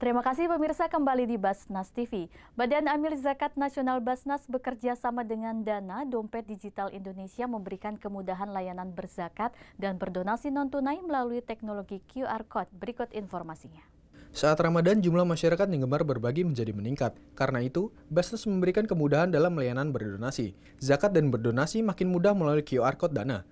Terima kasih pemirsa kembali di Basnas TV. Badan Amil Zakat Nasional Basnas bekerja sama dengan Dana Dompet Digital Indonesia memberikan kemudahan layanan berzakat dan berdonasi non-tunai melalui teknologi QR Code. Berikut informasinya. Saat Ramadan, jumlah masyarakat yang gemar berbagi menjadi meningkat. Karena itu, Basnas memberikan kemudahan dalam layanan berdonasi. Zakat dan berdonasi makin mudah melalui QR Code Dana.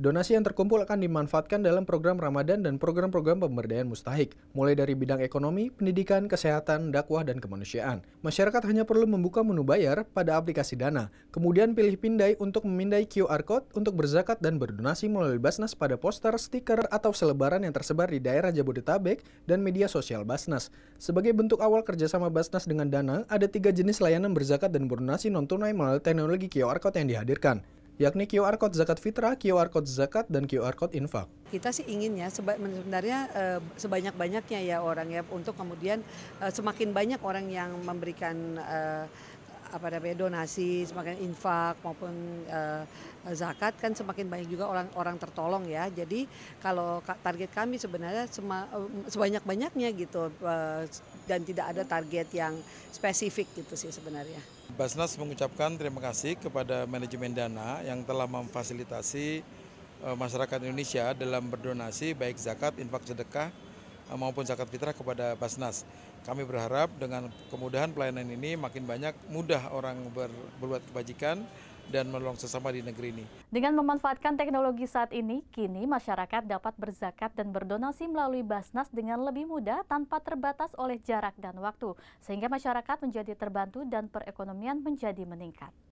Donasi yang terkumpul akan dimanfaatkan dalam program Ramadan dan program-program pemberdayaan mustahik, mulai dari bidang ekonomi, pendidikan, kesehatan, dakwah, dan kemanusiaan. Masyarakat hanya perlu membuka menu bayar pada aplikasi Dana, kemudian pilih pindai untuk memindai QR Code untuk berzakat dan berdonasi melalui Basnas pada poster, stiker, atau selebaran yang tersebar di daerah Jabodetabek dan media sosial Basnas. Sebagai bentuk awal kerjasama Basnas dengan Dana, ada tiga jenis layanan berzakat dan berdonasi non-tunai melalui teknologi QR Code yang dihadirkan yakni QR Code Zakat Fitrah, QR Code Zakat, dan QR Code Infak. Kita sih inginnya sebenarnya eh, sebanyak-banyaknya ya orang ya untuk kemudian eh, semakin banyak orang yang memberikan eh, apa namanya donasi, semakin infak maupun uh, zakat kan semakin banyak juga orang-orang tertolong ya. Jadi kalau target kami sebenarnya sema, eh, sebanyak-banyaknya gitu uh, dan tidak ada target yang spesifik gitu sih sebenarnya. Basnas mengucapkan terima kasih kepada manajemen dana yang telah memfasilitasi uh, masyarakat Indonesia dalam berdonasi baik zakat, infak, sedekah Eh, maupun zakat fitrah kepada Basnas. Kami berharap dengan kemudahan pelayanan ini makin banyak mudah orang ber, berbuat kebajikan dan menolong sesama di negeri ini. Dengan memanfaatkan teknologi saat ini, kini masyarakat dapat berzakat dan berdonasi melalui Basnas dengan lebih mudah tanpa terbatas oleh jarak dan waktu, sehingga masyarakat menjadi terbantu dan perekonomian menjadi meningkat.